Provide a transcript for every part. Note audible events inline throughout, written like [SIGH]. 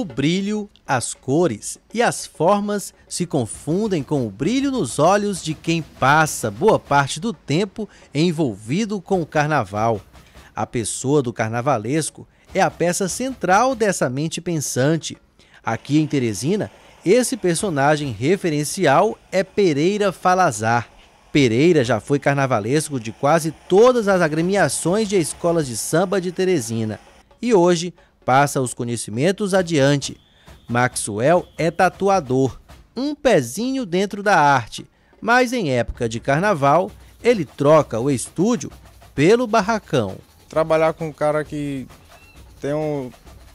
O brilho, as cores e as formas se confundem com o brilho nos olhos de quem passa boa parte do tempo envolvido com o carnaval. A pessoa do carnavalesco é a peça central dessa mente pensante. Aqui em Teresina, esse personagem referencial é Pereira Falazar. Pereira já foi carnavalesco de quase todas as agremiações de escolas de samba de Teresina. E hoje passa os conhecimentos adiante. Maxwell é tatuador, um pezinho dentro da arte, mas em época de carnaval, ele troca o estúdio pelo barracão. Trabalhar com um cara que tem um,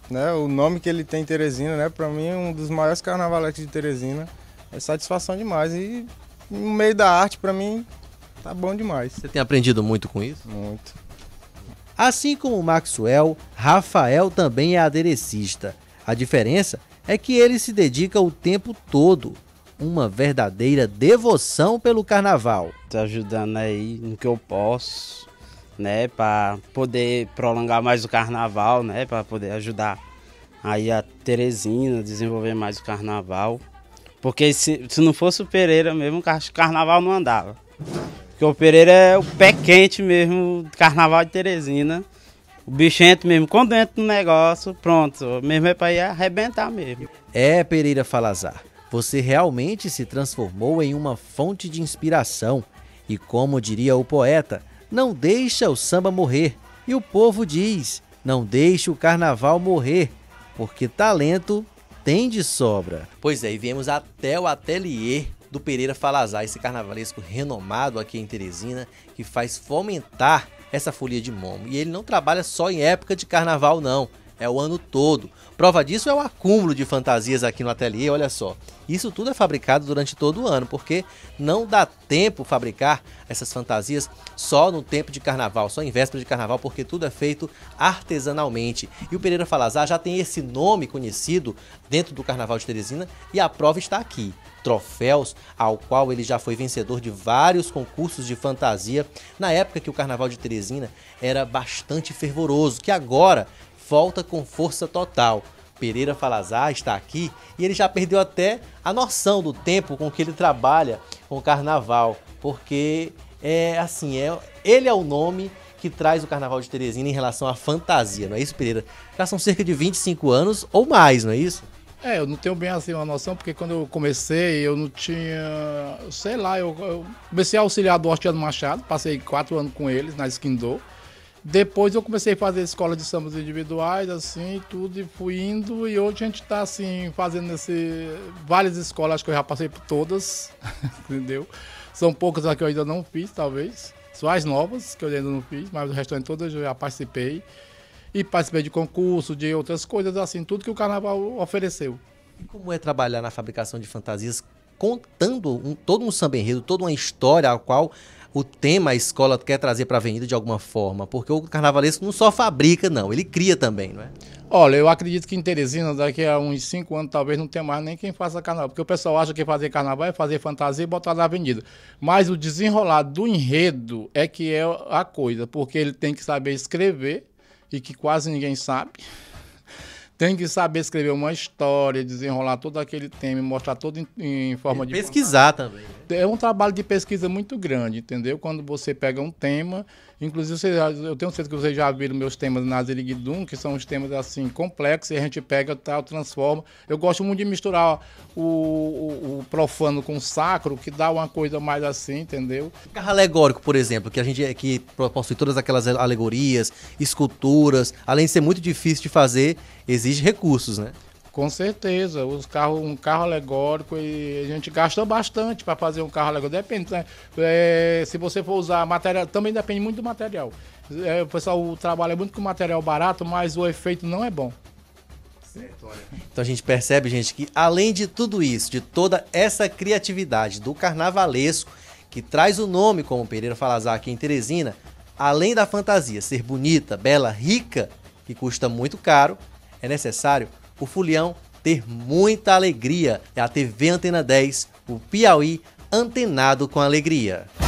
né, o nome que ele tem em Teresina, né? Para mim, é um dos maiores carnavaletes de Teresina. É satisfação demais. E no meio da arte, para mim, tá bom demais. Você tem aprendido muito com isso? Muito. Assim como Maxwell, Rafael também é aderecista. A diferença é que ele se dedica o tempo todo uma verdadeira devoção pelo carnaval. Estou tá ajudando aí no que eu posso, né, para poder prolongar mais o carnaval, né, para poder ajudar aí a Teresina a desenvolver mais o carnaval. Porque se, se não fosse o Pereira mesmo, o carnaval não andava. Porque o Pereira é o pé quente mesmo, do carnaval de Teresina. O bicho entra mesmo, quando entra no negócio, pronto, mesmo é para ir arrebentar mesmo. É, Pereira Falazar, você realmente se transformou em uma fonte de inspiração. E como diria o poeta, não deixa o samba morrer. E o povo diz, não deixa o carnaval morrer, porque talento tem de sobra. Pois é, e viemos até o ateliê do Pereira Falazar, esse carnavalesco renomado aqui em Teresina, que faz fomentar essa folia de momo. E ele não trabalha só em época de carnaval, não é o ano todo. Prova disso é o acúmulo de fantasias aqui no ateliê, olha só. Isso tudo é fabricado durante todo o ano, porque não dá tempo fabricar essas fantasias só no tempo de carnaval, só em véspera de carnaval, porque tudo é feito artesanalmente. E o Pereira Falazar já tem esse nome conhecido dentro do Carnaval de Teresina e a prova está aqui. Troféus, ao qual ele já foi vencedor de vários concursos de fantasia, na época que o Carnaval de Teresina era bastante fervoroso, que agora volta com força total. Pereira Falazar está aqui e ele já perdeu até a noção do tempo com que ele trabalha com o carnaval, porque é assim, é, ele é o nome que traz o Carnaval de Teresina em relação à fantasia, não é isso, Pereira? Já são cerca de 25 anos ou mais, não é isso? É, eu não tenho bem assim uma noção, porque quando eu comecei, eu não tinha. Sei lá, eu, eu comecei a auxiliar do Ortiano Machado, passei quatro anos com eles na Esquindô. Depois eu comecei a fazer escola de sambas individuais, assim, tudo, e fui indo. E hoje a gente está assim, fazendo esse, várias escolas, acho que eu já passei por todas, [LAUGHS] entendeu? São poucas as que eu ainda não fiz, talvez. Só as novas que eu ainda não fiz, mas o restante todas eu já participei. E participei de concurso, de outras coisas, assim, tudo que o carnaval ofereceu. E como é trabalhar na fabricação de fantasias contando um, todo um samba enredo, toda uma história a qual o tema a escola quer trazer para a avenida de alguma forma? Porque o carnavalesco não só fabrica, não, ele cria também, não é? Olha, eu acredito que em Teresina, daqui a uns cinco anos, talvez não tenha mais nem quem faça carnaval. Porque o pessoal acha que fazer carnaval é fazer fantasia e botar na avenida. Mas o desenrolar do enredo é que é a coisa, porque ele tem que saber escrever, e que quase ninguém sabe. [LAUGHS] Tem que saber escrever uma história, desenrolar todo aquele tema, mostrar tudo em, em forma e de. Pesquisar fantasia. também. Né? é um trabalho de pesquisa muito grande, entendeu? Quando você pega um tema, inclusive você, eu tenho certeza que vocês já viram meus temas na Ziriguidum, que são os temas assim complexos, e a gente pega, tal, transforma. Eu gosto muito de misturar o, o, o profano com o sacro, que dá uma coisa mais assim, entendeu? Carro alegórico, por exemplo, que a gente é, que possui todas aquelas alegorias, esculturas, além de ser muito difícil de fazer, exige recursos, né? Com certeza, os carros, um carro alegórico e a gente gasta bastante para fazer um carro alegórico. Depende, né? é, se você for usar material, também depende muito do material. É, o pessoal trabalha muito com material barato, mas o efeito não é bom. Certo, então a gente percebe, gente, que além de tudo isso, de toda essa criatividade do carnavalesco, que traz o nome, como Pereira Falazar aqui em Teresina, além da fantasia ser bonita, bela, rica, que custa muito caro, é necessário o Fulião ter muita alegria. É a TV Antena 10, o Piauí antenado com alegria.